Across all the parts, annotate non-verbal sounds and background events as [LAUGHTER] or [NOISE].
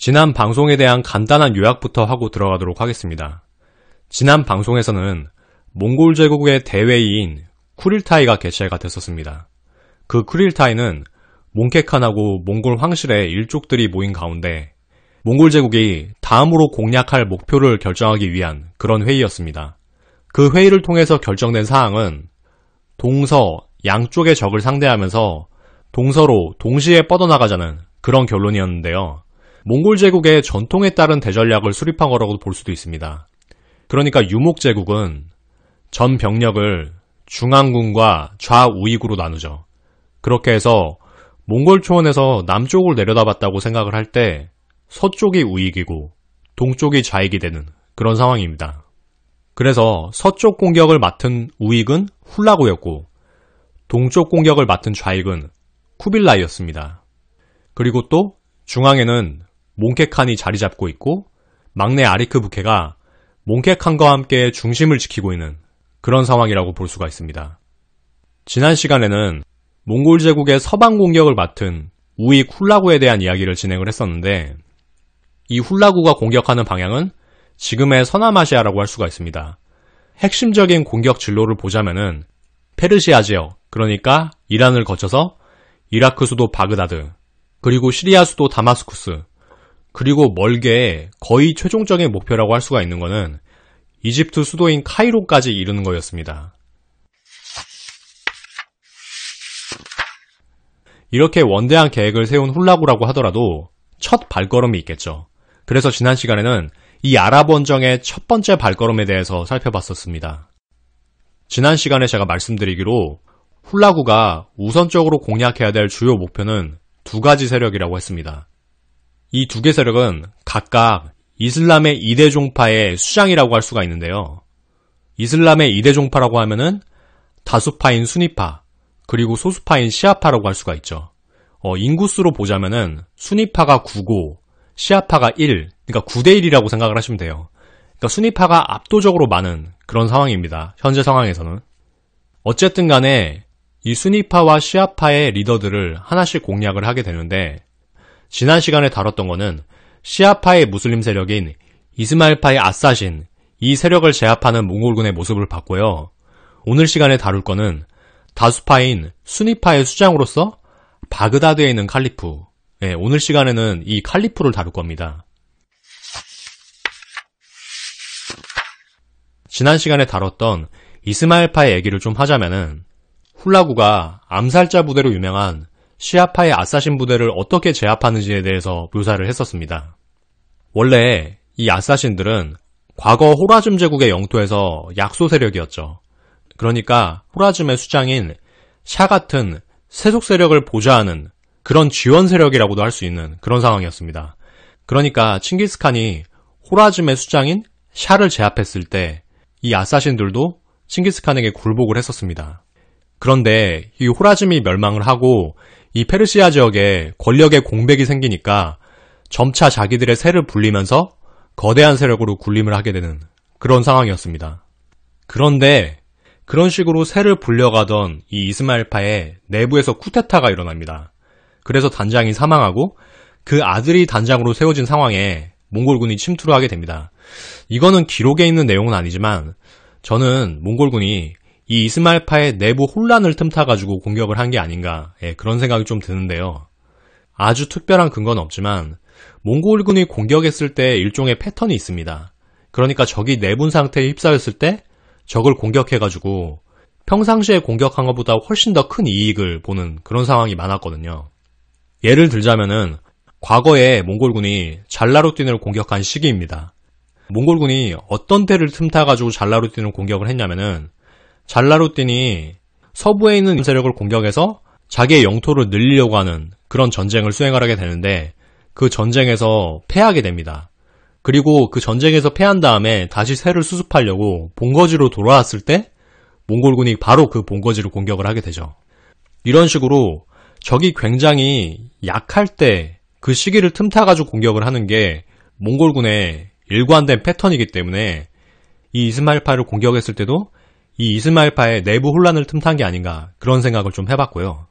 지난 방송에 대한 간단한 요약부터 하고 들어가도록 하겠습니다. 지난 방송에서는 몽골 제국의 대회의인 쿠릴타이가 개최가 됐었습니다. 그 쿠릴타이는 몽케칸하고 몽골 황실의 일족들이 모인 가운데 몽골 제국이 다음으로 공략할 목표를 결정하기 위한 그런 회의였습니다. 그 회의를 통해서 결정된 사항은 동서 양쪽의 적을 상대하면서 동서로 동시에 뻗어나가자는 그런 결론이었는데요. 몽골 제국의 전통에 따른 대전략을 수립한 거라고 볼 수도 있습니다. 그러니까 유목 제국은 전 병력을 중앙군과 좌우익으로 나누죠. 그렇게 해서 몽골 초원에서 남쪽을 내려다봤다고 생각을 할 때 서쪽이 우익이고 동쪽이 좌익이 되는 그런 상황입니다. 그래서 서쪽 공격을 맡은 우익은 훌라고였고 동쪽 공격을 맡은 좌익은 쿠빌라이였습니다. 그리고 또 중앙에는 몽케칸이 자리 잡고 있고 막내 아리크 부케가 몽케칸과 함께 중심을 지키고 있는 그런 상황이라고 볼 수가 있습니다. 지난 시간에는 몽골 제국의 서방 공격을 맡은 우이 훌라구에 대한 이야기를 진행을 했었는데 이 훌라구가 공격하는 방향은 지금의 서남아시아라고 할 수가 있습니다. 핵심적인 공격 진로를 보자면은 페르시아 지역, 그러니까 이란을 거쳐서 이라크 수도 바그다드, 그리고 시리아 수도 다마스쿠스, 그리고 멀게 거의 최종적인 목표라고 할 수가 있는 것은 이집트 수도인 카이로까지 이르는 거였습니다. 이렇게 원대한 계획을 세운 훌라구라고 하더라도 첫 발걸음이 있겠죠. 그래서 지난 시간에는 이 아랍 원정의 첫 번째 발걸음에 대해서 살펴봤었습니다. 지난 시간에 제가 말씀드리기로 훌라구가 우선적으로 공략해야 될 주요 목표는 두 가지 세력이라고 했습니다. 이두개 세력은 각각 이슬람의 이대 종파의 수장이라고 할 수가 있는데요. 이슬람의 이대 종파라고 하면은 다수파인 순위파, 그리고 소수파인 시아파라고 할 수가 있죠. 어, 인구수로 보자면은 순위파가 9고 시아파가 1, 그러니까 9대 1이라고 생각을 하시면 돼요. 그러니까 순위파가 압도적으로 많은 그런 상황입니다. 현재 상황에서는. 어쨌든 간에 이 순위파와 시아파의 리더들을 하나씩 공략을 하게 되는데 지난 시간에 다뤘던 것은 시아파의 무슬림 세력인 이스마일파의 아사신, 이 세력을 제압하는 몽골군의 모습을 봤고요. 오늘 시간에 다룰 것은 다수파인 순위파의 수장으로서 바그다드에 있는 칼리프. 네, 오늘 시간에는 이 칼리프를 다룰 겁니다. 지난 시간에 다뤘던 이스마일파의 얘기를 좀 하자면은 훌라구가 암살자 부대로 유명한 시아파의 아사신 부대를 어떻게 제압하는지에 대해서 묘사를 했었습니다. 원래 이 아사신들은 과거 호라즘 제국의 영토에서 약소 세력이었죠. 그러니까 호라즘의 수장인 샤 같은 세속 세력을 보좌하는 그런 지원 세력이라고도 할 수 있는 그런 상황이었습니다. 그러니까 칭기스칸이 호라즘의 수장인 샤를 제압했을 때 이 아사신들도 칭기스칸에게 굴복을 했었습니다. 그런데 이 호라즘이 멸망을 하고 이 페르시아 지역에 권력의 공백이 생기니까 점차 자기들의 세를 불리면서 거대한 세력으로 군림을 하게 되는 그런 상황이었습니다. 그런데 그런 식으로 세를 불려가던 이이스마엘파의 내부에서 쿠데타가 일어납니다. 그래서 단장이 사망하고 그 아들이 단장으로 세워진 상황에 몽골군이 침투를 하게 됩니다. 이거는 기록에 있는 내용은 아니지만 저는 몽골군이 이 이스마일파의 내부 혼란을 틈타가지고 공격을 한 게 아닌가 예, 그런 생각이 좀 드는데요. 아주 특별한 근거는 없지만 몽골군이 공격했을 때 일종의 패턴이 있습니다. 그러니까 적이 내분 상태에 휩싸였을 때 적을 공격해가지고 평상시에 공격한 것보다 훨씬 더 큰 이익을 보는 그런 상황이 많았거든요. 예를 들자면은 과거에 몽골군이 잘라루틴을 공격한 시기입니다. 몽골군이 어떤 때를 틈타가지고 잘라루틴을 공격을 했냐면은 잘라루띠니 서부에 있는 세력을 공격해서 자기의 영토를 늘리려고 하는 그런 전쟁을 수행하게 되는데 그 전쟁에서 패하게 됩니다. 그리고 그 전쟁에서 패한 다음에 다시 새를 수습하려고 본거지로 돌아왔을 때 몽골군이 바로 그 본거지를 공격을 하게 되죠. 이런 식으로 적이 굉장히 약할 때 그 시기를 틈타가지고 공격을 하는 게 몽골군의 일관된 패턴이기 때문에 이 이스마일파를 공격했을 때도 이 이스마일파의 내부 혼란을 틈탄 게 아닌가 그런 생각을 좀 해봤고요.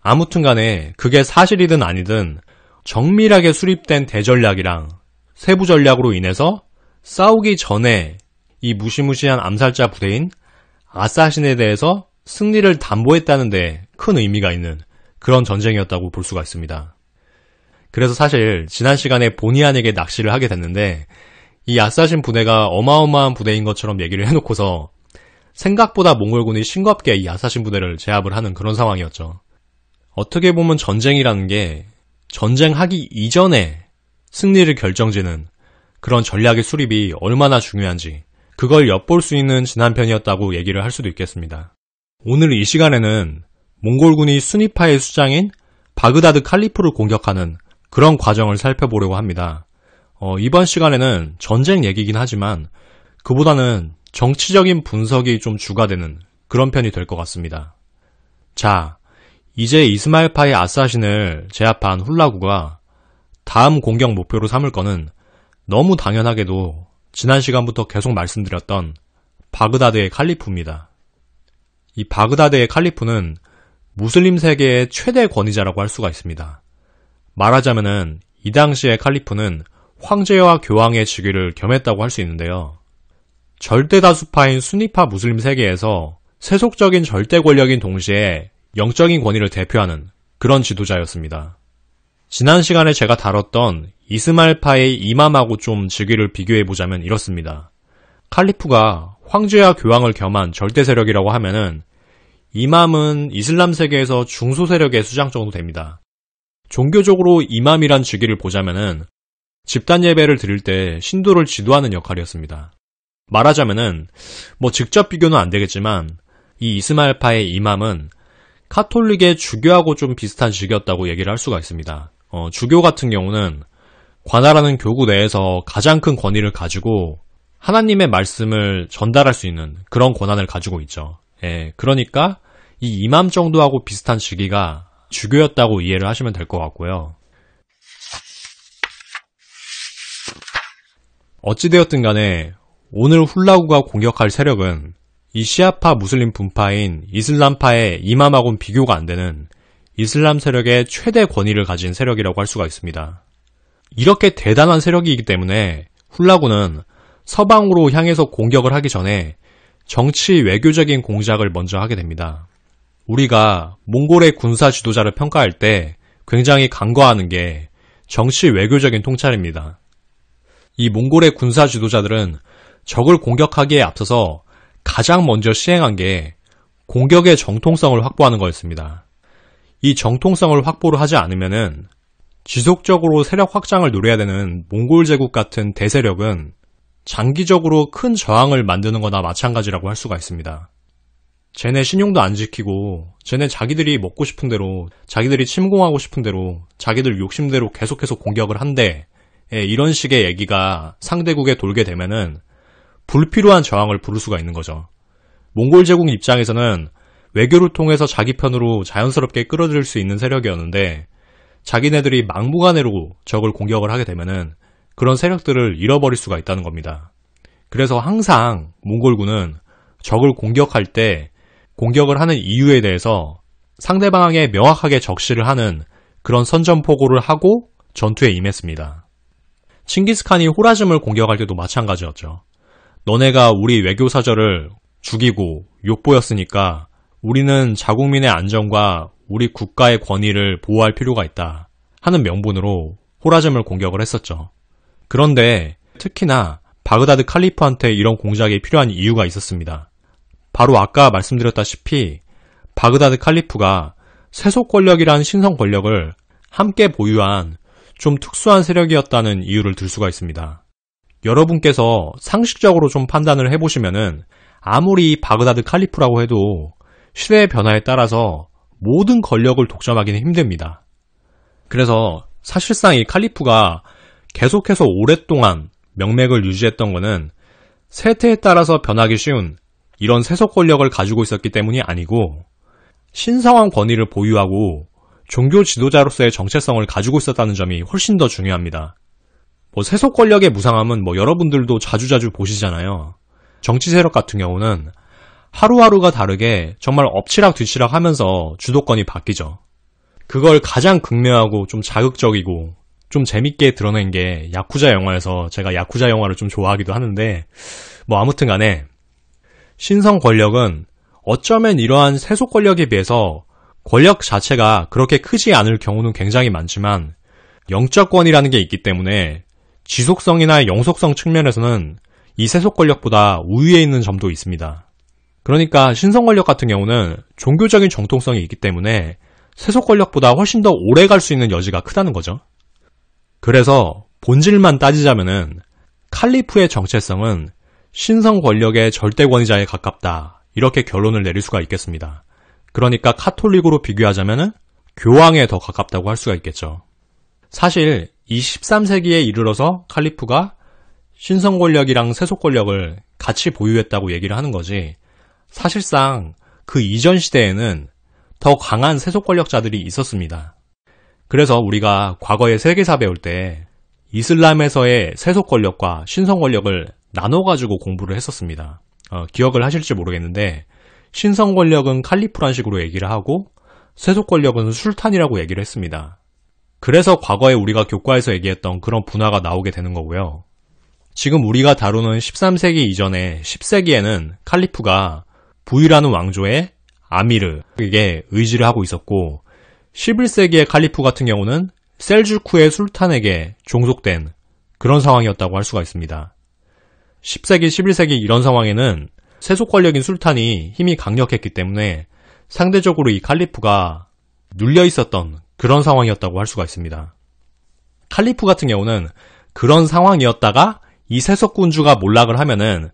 아무튼 간에 그게 사실이든 아니든 정밀하게 수립된 대전략이랑 세부 전략으로 인해서 싸우기 전에 이 무시무시한 암살자 부대인 아사신에 대해서 승리를 담보했다는데 큰 의미가 있는 그런 전쟁이었다고 볼 수가 있습니다. 그래서 사실 지난 시간에 본의 아니게 낚시를 하게 됐는데 이 아사신 부대가 어마어마한 부대인 것처럼 얘기를 해놓고서 생각보다 몽골군이 싱겁게 야사신 부대를 제압을 하는 그런 상황이었죠. 어떻게 보면 전쟁이라는 게 전쟁하기 이전에 승리를 결정지는 그런 전략의 수립이 얼마나 중요한지 그걸 엿볼 수 있는 지난 편이었다고 얘기를 할 수도 있겠습니다. 오늘 이 시간에는 몽골군이 순위파의 수장인 바그다드 칼리프를 공격하는 그런 과정을 살펴보려고 합니다. 어, 이번 시간에는 전쟁 얘기긴 하지만 그보다는 정치적인 분석이 좀 주가되는 그런 편이 될 것 같습니다. 자, 이제 이스마일파의 아사신을 제압한 훌라구가 다음 공격 목표로 삼을 거는 너무 당연하게도 지난 시간부터 계속 말씀드렸던 바그다드의 칼리프입니다. 이 바그다드의 칼리프는 무슬림 세계의 최대 권위자라고 할 수가 있습니다. 말하자면은 이 당시의 칼리프는 황제와 교황의 직위를 겸했다고 할 수 있는데요. 절대다수파인 순위파 무슬림 세계에서 세속적인 절대 권력인 동시에 영적인 권위를 대표하는 그런 지도자였습니다. 지난 시간에 제가 다뤘던 이스마일파의 이맘하고 좀 직위를 비교해보자면 이렇습니다. 칼리프가 황제와 교황을 겸한 절대 세력이라고 하면은 이맘은 이슬람 세계에서 중소 세력의 수장 정도 됩니다. 종교적으로 이맘이란 직위를 보자면은 집단 예배를 드릴 때 신도를 지도하는 역할이었습니다. 말하자면은 뭐 직접 비교는 안 되겠지만 이이스마엘파의 이맘은 카톨릭의 주교하고 좀 비슷한 식이었다고 얘기를 할 수가 있습니다. 어, 주교 같은 경우는 관할하는 교구 내에서 가장 큰 권위를 가지고 하나님의 말씀을 전달할 수 있는 그런 권한을 가지고 있죠. 예, 그러니까 이 이맘 정도하고 비슷한 시기가 주교였다고 이해를 하시면 될 것 같고요. 어찌되었든 간에 오늘 훌라후가 공격할 세력은 이 시아파 무슬림 분파인 이슬람파의 이마마고 비교가 안 되는 이슬람 세력의 최대 권위를 가진 세력이라고 할 수가 있습니다. 이렇게 대단한 세력이기 때문에 훌라구는 서방으로 향해서 공격을 하기 전에 정치 외교적인 공작을 먼저 하게 됩니다. 우리가 몽골의 군사 지도자를 평가할 때 굉장히 간과하는 게 정치 외교적인 통찰입니다. 이 몽골의 군사 지도자들은 적을 공격하기에 앞서서 가장 먼저 시행한 게 공격의 정통성을 확보하는 거였습니다. 이 정통성을 확보를 하지 않으면은 지속적으로 세력 확장을 노려야 되는 몽골 제국 같은 대세력은 장기적으로 큰 저항을 만드는 거나 마찬가지라고 할 수가 있습니다. 쟤네 신용도 안 지키고 쟤네 자기들이 먹고 싶은 대로 자기들이 침공하고 싶은 대로 자기들 욕심대로 계속해서 공격을 한대 예, 이런 식의 얘기가 상대국에 돌게 되면은 불필요한 저항을 부를 수가 있는 거죠. 몽골 제국 입장에서는 외교를 통해서 자기 편으로 자연스럽게 끌어들일 수 있는 세력이었는데 자기네들이 막무가내로 적을 공격을 하게 되면은 그런 세력들을 잃어버릴 수가 있다는 겁니다. 그래서 항상 몽골군은 적을 공격할 때 공격을 하는 이유에 대해서 상대방에 게 명확하게 적시를 하는 그런 선전포고를 하고 전투에 임했습니다. 칭기스칸이 호라즘을 공격할 때도 마찬가지였죠. 너네가 우리 외교사절을 죽이고 욕보였으니까 우리는 자국민의 안전과 우리 국가의 권위를 보호할 필요가 있다 하는 명분으로 호라즘을 공격을 했었죠. 그런데 특히나 바그다드 칼리프한테 이런 공작이 필요한 이유가 있었습니다. 바로 아까 말씀드렸다시피 바그다드 칼리프가 세속 권력이란 신성 권력을 함께 보유한 좀 특수한 세력이었다는 이유를 들 수가 있습니다. 여러분께서 상식적으로 좀 판단을 해보시면은 아무리 바그다드 칼리프라고 해도 시대의 변화에 따라서 모든 권력을 독점하기는 힘듭니다. 그래서 사실상 이 칼리프가 계속해서 오랫동안 명맥을 유지했던 것은 세태에 따라서 변하기 쉬운 이런 세속 권력을 가지고 있었기 때문이 아니고 신성한 권위를 보유하고 종교 지도자로서의 정체성을 가지고 있었다는 점이 훨씬 더 중요합니다. 뭐 세속 권력의 무상함은 뭐 여러분들도 자주자주 보시잖아요. 정치 세력 같은 경우는 하루하루가 다르게 정말 엎치락 뒤치락 하면서 주도권이 바뀌죠. 그걸 가장 극명하고 좀 자극적이고 좀 재밌게 드러낸 게 야쿠자 영화에서 제가 야쿠자 영화를 좀 좋아하기도 하는데 뭐 아무튼 간에 신성 권력은 어쩌면 이러한 세속 권력에 비해서 권력 자체가 그렇게 크지 않을 경우는 굉장히 많지만 영적권이라는 게 있기 때문에 지속성이나 영속성 측면에서는 이 세속 권력보다 우위에 있는 점도 있습니다. 그러니까 신성 권력 같은 경우는 종교적인 정통성이 있기 때문에 세속 권력보다 훨씬 더 오래 갈 수 있는 여지가 크다는 거죠. 그래서 본질만 따지자면은 칼리프의 정체성은 신성 권력의 절대 권위자에 가깝다. 이렇게 결론을 내릴 수가 있겠습니다. 그러니까 카톨릭으로 비교하자면 교황에 더 가깝다고 할 수가 있겠죠. 사실 23세기에 이르러서 칼리프가 신성 권력이랑 세속 권력을 같이 보유했다고 얘기를 하는 거지 사실상 그 이전 시대에는 더 강한 세속 권력자들이 있었습니다. 그래서 우리가 과거의 세계사 배울 때 이슬람에서의 세속 권력과 신성 권력을 나눠가지고 공부를 했었습니다. 어, 기억을 하실지 모르겠는데 신성 권력은 칼리프란 식으로 얘기를 하고 세속 권력은 술탄이라고 얘기를 했습니다. 그래서 과거에 우리가 교과에서 얘기했던 그런 분화가 나오게 되는 거고요. 지금 우리가 다루는 13세기 이전에 10세기에는 칼리프가 부위라는 왕조의 아미르에게 의지를 하고 있었고 11세기의 칼리프 같은 경우는 셀주쿠의 술탄에게 종속된 그런 상황이었다고 할 수가 있습니다. 10세기, 11세기 이런 상황에는 세속 권력인 술탄이 힘이 강력했기 때문에 상대적으로 이 칼리프가 눌려 있었던 그런 상황이었다고 할 수가 있습니다. 칼리프 같은 경우는 그런 상황이었다가 이 세속군주가 몰락을 하면은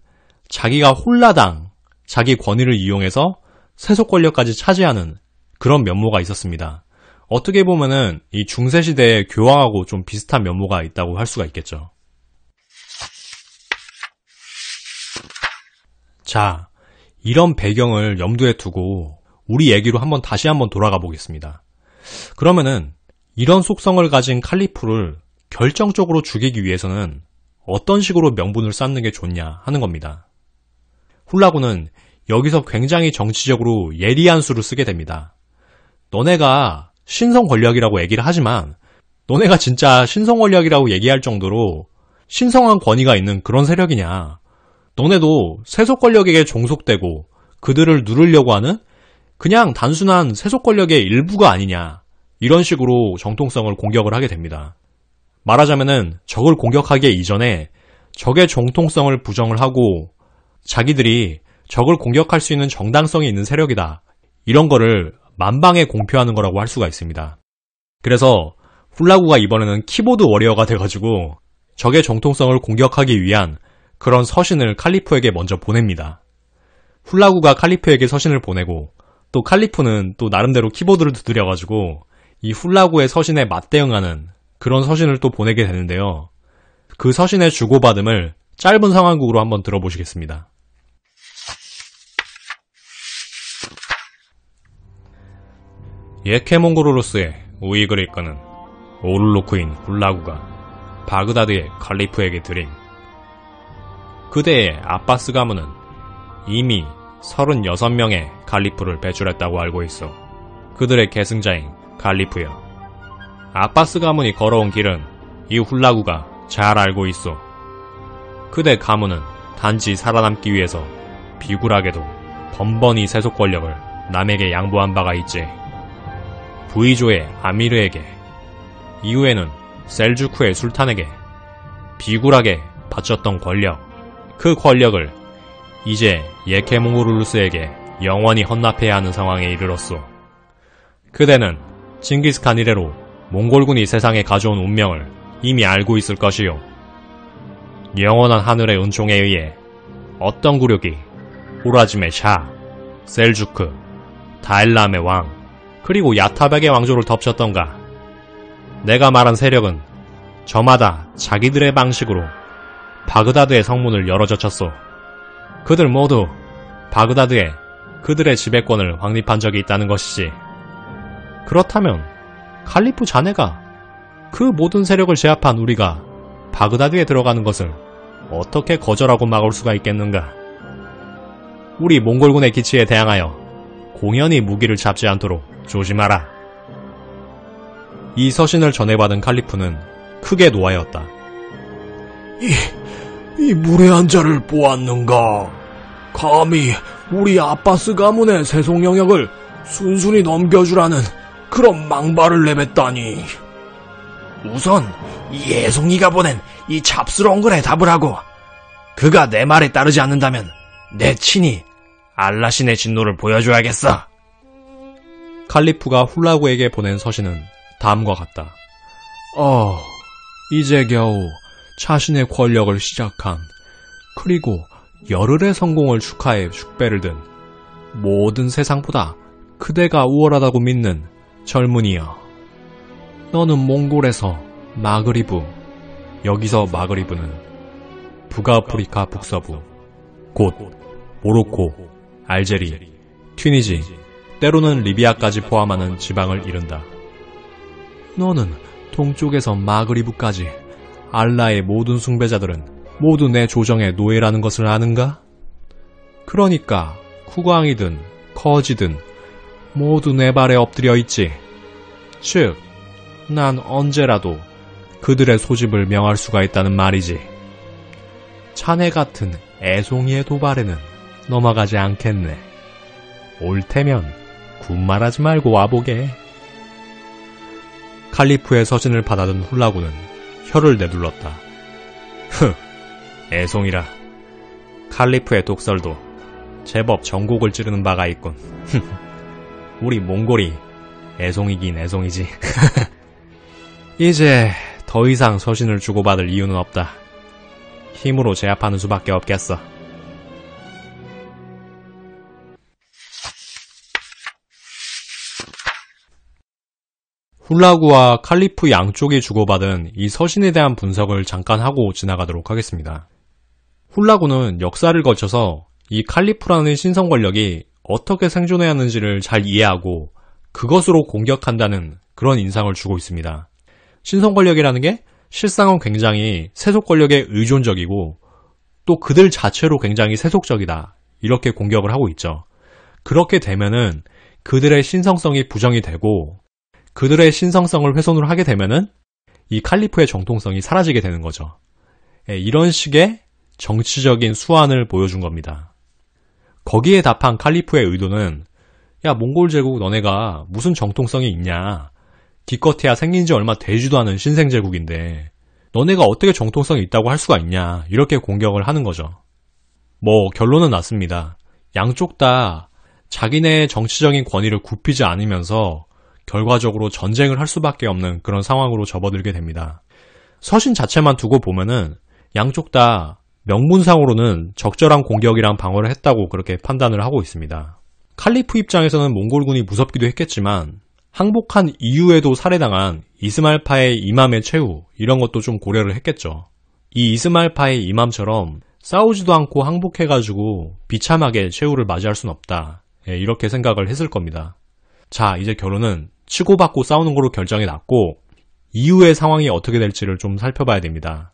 자기가 홀라당 자기 권위를 이용해서 세속 권력까지 차지하는 그런 면모가 있었습니다. 어떻게 보면은 이 중세 시대의 교황하고 좀 비슷한 면모가 있다고 할 수가 있겠죠. 자, 이런 배경을 염두에 두고 우리 얘기로 한번 다시 한번 돌아가 보겠습니다. 그러면은 이런 속성을 가진 칼리프를 결정적으로 죽이기 위해서는 어떤 식으로 명분을 쌓는 게 좋냐 하는 겁니다. 훌라구는 여기서 굉장히 정치적으로 예리한 수를 쓰게 됩니다. 너네가 신성 권력이라고 얘기를 하지만 너네가 진짜 신성 권력이라고 얘기할 정도로 신성한 권위가 있는 그런 세력이냐. 너네도 세속 권력에게 종속되고 그들을 누르려고 하는 그냥 단순한 세속 권력의 일부가 아니냐. 이런 식으로 정통성을 공격을 하게 됩니다. 말하자면은 적을 공격하기 이전에 적의 정통성을 부정을 하고 자기들이 적을 공격할 수 있는 정당성이 있는 세력이다. 이런 거를 만방에 공표하는 거라고 할 수가 있습니다. 그래서 훌라구가 이번에는 키보드 워리어가 돼가지고 적의 정통성을 공격하기 위한 그런 서신을 칼리프에게 먼저 보냅니다. 훌라구가 칼리프에게 서신을 보내고 또 칼리프는 또 나름대로 키보드를 두드려가지고 이 훌라구의 서신에 맞대응하는 그런 서신을 또 보내게 되는데요. 그 서신의 주고받음을 짧은 상황극으로 한번 들어보시겠습니다. 예케몽고로로스의 우익을 이끄는 오를로크인 훌라구가 바그다드의 칼리프에게 드린 그대의 아빠스 가문은 이미 36명의 갈리프를 배출했다고 알고 있어. 그들의 계승자인 갈리프야. 아빠스 가문이 걸어온 길은 이 훌라구가 잘 알고 있어. 그대 가문은 단지 살아남기 위해서 비굴하게도 번번이 세속 권력을 남에게 양보한 바가 있지. 부이조의 아미르에게, 이후에는 셀주크의 술탄에게 비굴하게 바쳤던 권력, 그 권력을 이제 예케몽우룰루스에게 영원히 헌납해야 하는 상황에 이르렀소. 그대는 징기스칸 이래로 몽골군이 세상에 가져온 운명을 이미 알고 있을 것이요. 영원한 하늘의 은총에 의해 어떤 굴욕이 호라짐의 샤, 셀주크, 다일람의 왕, 그리고 야타백의 왕조를 덮쳤던가. 내가 말한 세력은 저마다 자기들의 방식으로 바그다드의 성문을 열어 젖혔소. 그들 모두 바그다드의 그들의 지배권을 확립한 적이 있다는 것이지. 그렇다면 칼리프 자네가 그 모든 세력을 제압한 우리가 바그다드에 들어가는 것을 어떻게 거절하고 막을 수가 있겠는가? 우리 몽골군의 기치에 대항하여 공연히 무기를 잡지 않도록 조심하라. 이 서신을 전해받은 칼리프는 크게 노하였다. 이, 이 무례한 자를 보았는가? 감히 우리 아빠스 가문의 세속 영역을 순순히 넘겨주라는 그런 망발을 내뱉다니. 우선 예송이가 보낸 이 잡스러운 글에 답을 하고 그가 내 말에 따르지 않는다면 내친이 알라신의 진노를 보여줘야겠어. 칼리프가 훌라구에게 보낸 서신은 다음과 같다. 어, 이제 겨우 자신의 권력을 시작한 그리고 열흘의 성공을 축하해 축배를 든 모든 세상보다 그대가 우월하다고 믿는 젊은이여. 너는 몽골에서 마그리브, 여기서 마그리브는 북아프리카 북서부, 곧 모로코, 알제리, 튀니지, 때로는 리비아까지 포함하는 지방을 이른다. 너는 동쪽에서 마그리브까지 알라의 모든 숭배자들은 모두 내 조정의 노예라는 것을 아는가? 그러니까 쿠광이든 커지든 모두 내 발에 엎드려 있지. 즉, 난 언제라도 그들의 소집을 명할 수가 있다는 말이지. 자네 같은 애송이의 도발에는 넘어가지 않겠네. 옳테면 군말하지 말고 와보게. 칼리프의 서신을 받아든 훌라군은 혀를 내둘렀다. [LAUGHS] 흥, 애송이라 칼리프의 독설도 제법 전곡을 찌르는 바가 있군. [LAUGHS] 우리 몽골이 애송이긴 애송이지. [LAUGHS] 이제 더 이상 서신을 주고받을 이유는 없다. 힘으로 제압하는 수밖에 없겠어. 훌라구와 칼리프 양쪽이 주고받은 이 서신에 대한 분석을 잠깐 하고 지나가도록 하겠습니다. 훌라구는 역사를 거쳐서 이 칼리프라는 신성 권력이 어떻게 생존해야하는지를잘 이해하고 그것으로 공격한다는 그런 인상을 주고 있습니다. 신성 권력이라는 게 실상은 굉장히 세속 권력에 의존적이고 또 그들 자체로 굉장히 세속적이다. 이렇게 공격을 하고 있죠. 그렇게 되면은 그들의 신성성이 부정이 되고 그들의 신성성을 훼손을 하게 되면은 이 칼리프의 정통성이 사라지게 되는 거죠. 예, 이런 식의 정치적인 수완을 보여준 겁니다. 거기에 답한 칼리프의 의도는 야 몽골 제국 너네가 무슨 정통성이 있냐 기껏해야 생긴 지 얼마 되지도 않은 신생 제국인데 너네가 어떻게 정통성이 있다고 할 수가 있냐 이렇게 공격을 하는 거죠. 뭐 결론은 났습니다. 양쪽 다 자기네 의 정치적인 권위를 굽히지 않으면서 결과적으로 전쟁을 할 수밖에 없는 그런 상황으로 접어들게 됩니다. 서신 자체만 두고 보면은 양쪽 다 명분상으로는 적절한 공격이랑 방어를 했다고 그렇게 판단을 하고 있습니다. 칼리프 입장에서는 몽골군이 무섭기도 했겠지만 항복한 이후에도 살해당한 이스말파의 이맘의 최후 이런 것도 좀 고려를 했겠죠. 이 이스말파의 이맘처럼 싸우지도 않고 항복해가지고 비참하게 최후를 맞이할 순 없다. 예, 이렇게 생각을 했을 겁니다. 자, 이제 결혼은 치고받고 싸우는 거로 결정이 났고 이후의 상황이 어떻게 될지를 좀 살펴봐야 됩니다.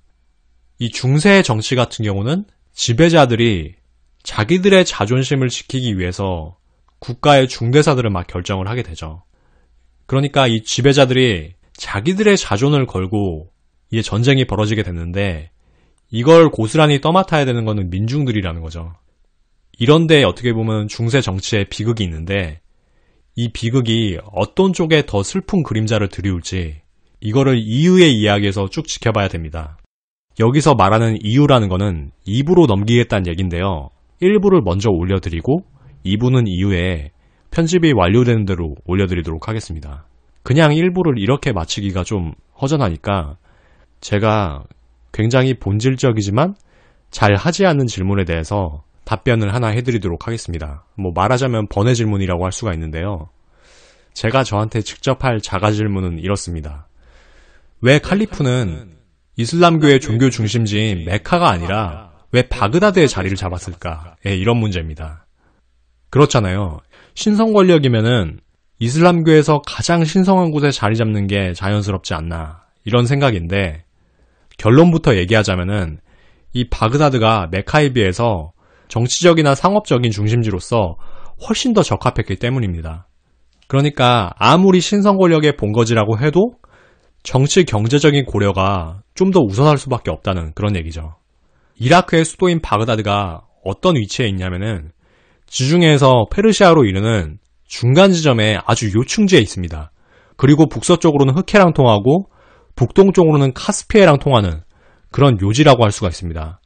이 중세 정치 같은 경우는 지배자들이 자기들의 자존심을 지키기 위해서 국가의 중대사들을 막 결정을 하게 되죠. 그러니까 이 지배자들이 자기들의 자존을 걸고 이제 전쟁이 벌어지게 됐는데 이걸 고스란히 떠맡아야 되는 것은 민중들이라는 거죠. 이런데 어떻게 보면 중세 정치의 비극이 있는데 이 비극이 어떤 쪽에 더 슬픈 그림자를 들이울지 이거를 이유의 이야기에서 쭉 지켜봐야 됩니다. 여기서 말하는 이유라는 거는 2부로 넘기겠다는 얘긴데요. 1부를 먼저 올려드리고 2부는 이후에 편집이 완료되는 대로 올려드리도록 하겠습니다. 그냥 1부를 이렇게 마치기가 좀 허전하니까 제가 굉장히 본질적이지만 잘 하지 않는 질문에 대해서 답변을 하나 해드리도록 하겠습니다. 뭐 말하자면 번외 질문이라고 할 수가 있는데요. 제가 저한테 직접 할 자가 질문은 이렇습니다. 왜 칼리프는 이슬람교의 종교 중심지인 메카가 아니라 왜바그다드의 자리를 잡았을까? 예, 이런 문제입니다. 그렇잖아요. 신성 권력이면은 이슬람교에서 가장 신성한 곳에 자리 잡는 게 자연스럽지 않나 이런 생각인데 결론부터 얘기하자면은 이 바그다드가 메카에 비해서 정치적이나 상업적인 중심지로서 훨씬 더 적합했기 때문입니다. 그러니까 아무리 신성 권력의 본거지라고 해도 정치 경제적인 고려가 좀 더 우선할 수밖에 없다는 그런 얘기죠. 이라크의 수도인 바그다드가 어떤 위치에 있냐면은 지중해에서 페르시아로 이르는 중간 지점에 아주 요충지에 있습니다. 그리고 북서쪽으로는 흑해랑 통하고 북동쪽으로는 카스피해랑 통하는 그런 요지라고 할 수가 있습니다.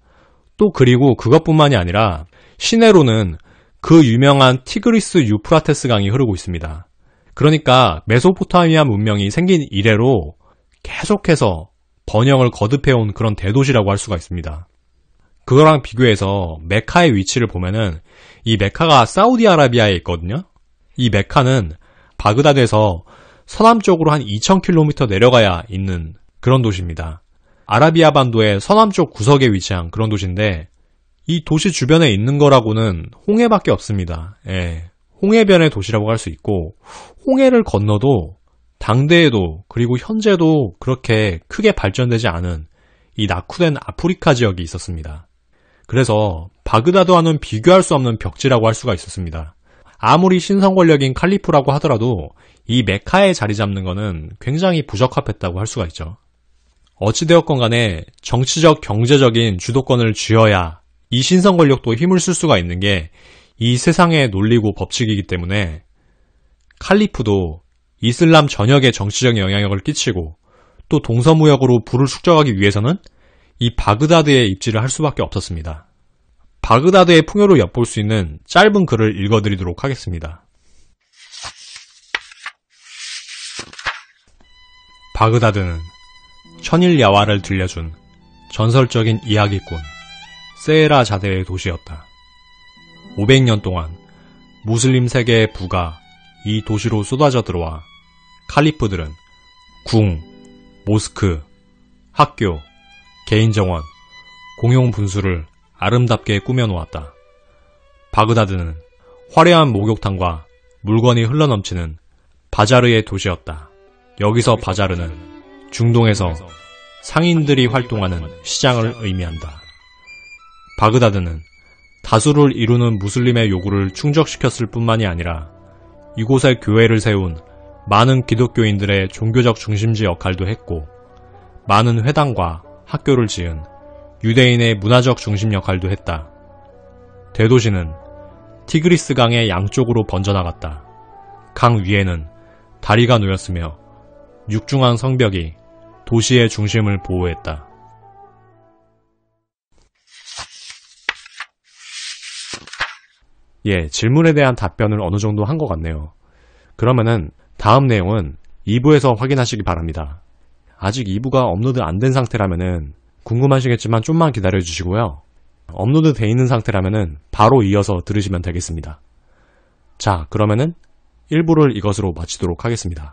또 그리고 그것뿐만이 아니라 시내로는 그 유명한 티그리스 유프라테스 강이 흐르고 있습니다. 그러니까 메소포타미아 문명이 생긴 이래로 계속해서 번영을 거듭해온 그런 대도시라고 할 수가 있습니다. 그거랑 비교해서 메카의 위치를 보면은 이 메카가 사우디아라비아에 있거든요. 이 메카는 바그다드에서 서남쪽으로 한 2,000km 내려가야 있는 그런 도시입니다. 아라비아 반도의 서남쪽 구석에 위치한 그런 도시인데 이 도시 주변에 있는 거라고는 홍해밖에 없습니다. 예, 홍해변의 도시라고 할 수 있고 홍해를 건너도 당대에도 그리고 현재도 그렇게 크게 발전되지 않은 이 낙후된 아프리카 지역이 있었습니다. 그래서 바그다드와는 비교할 수 없는 벽지라고 할 수가 있었습니다. 아무리 신성 권력인 칼리프라고 하더라도 이 메카에 자리 잡는 것은 굉장히 부적합했다고 할 수가 있죠. 어찌되었건 간에 정치적, 경제적인 주도권을 쥐어야 이 신성 권력도 힘을 쓸 수가 있는 게 이 세상의 논리고 법칙이기 때문에 칼리프도 이슬람 전역에 정치적 영향력을 끼치고 또 동서무역으로 부를 숙적하기 위해서는 이 바그다드에 입지를 할 수밖에 없었습니다. 바그다드의 풍요를 엿볼 수 있는 짧은 글을 읽어드리도록 하겠습니다. 바그다드는 천일 야화를 들려준 전설적인 이야기꾼 세에라 자대의 도시였다. 500년 동안 무슬림 세계의 부가 이 도시로 쏟아져 들어와 칼리프들은 궁, 모스크, 학교, 개인정원, 공용 분수를 아름답게 꾸며놓았다. 바그다드는 화려한 목욕탕과 물건이 흘러넘치는 바자르의 도시였다. 여기서 바자르는 중동에서 상인들이 활동하는 시장을 의미한다. 바그다드는 다수를 이루는 무슬림의 요구를 충족시켰을 뿐만이 아니라 이곳에 교회를 세운 많은 기독교인들의 종교적 중심지 역할도 했고 많은 회당과 학교를 지은 유대인의 문화적 중심 역할도 했다. 대도시는 티그리스 강의 양쪽으로 번져나갔다. 강 위에는 다리가 놓였으며 육중한 성벽이 도시의 중심을 보호했다. 예, 질문에 대한 답변을 어느 정도 한 것 같네요. 그러면은 다음 내용은 2부에서 확인하시기 바랍니다. 아직 2부가 업로드 안 된 상태라면은 궁금하시겠지만 좀만 기다려 주시고요. 업로드 돼 있는 상태라면은 바로 이어서 들으시면 되겠습니다. 자, 그러면은 1부를 이것으로 마치도록 하겠습니다.